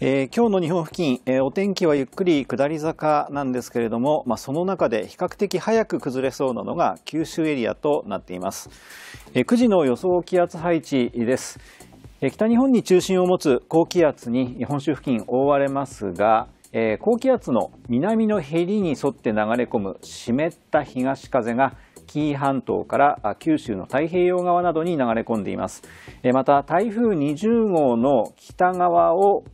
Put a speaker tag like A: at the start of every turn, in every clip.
A: えー、今日の日本付近、えー、お天気はゆっくり下り坂なんですけれども、まあ、その中で比較的早く崩れそうなのが九州エリアとなっています、えー、9時の予想気圧配置です、えー、北日本に中心を持つ高気圧に本州付近覆われますが、えー、高気圧の南のへりに沿って流れ込む湿った東風が紀伊半島から九州の太平洋側などに流れ込んでいますまた台風20号の北側を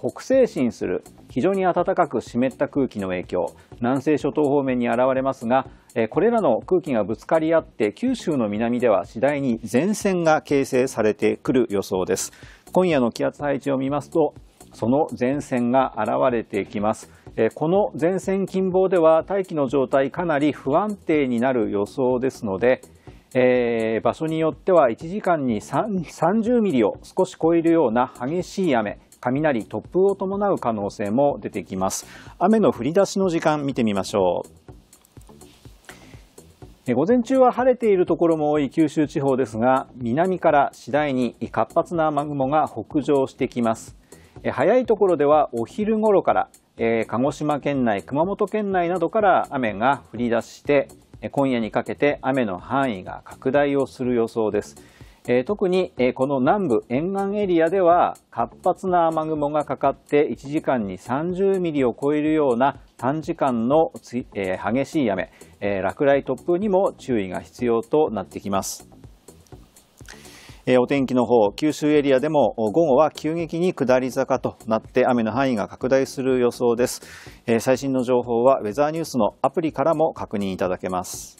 A: 北西進する非常に暖かく湿った空気の影響南西諸島方面に現れますがこれらの空気がぶつかり合って九州の南では次第に前線が形成されてくる予想です今夜の気圧配置を見ますとその前線が現れてきますこの前線近傍では大気の状態かなり不安定になる予想ですので、えー、場所によっては1時間に30ミリを少し超えるような激しい雨雷突風を伴う可能性も出てきます雨の降り出しの時間見てみましょう午前中は晴れているところも多い九州地方ですが南から次第に活発な雨雲が北上してきます早いところではお昼頃からえー、鹿児島県内、熊本県内などから雨が降り出して、今夜にかけて雨の範囲が拡大をする予想です。えー、特に、えー、この南部沿岸エリアでは活発な雨雲がかかって1時間に30ミリを超えるような短時間の、えー、激しい雨、落雷突風にも注意が必要となってきます。えお天気の方、九州エリアでも午後は急激に下り坂となって雨の範囲が拡大する予想です。え最新の情報はウェザーニュースのアプリからも確認いただけます。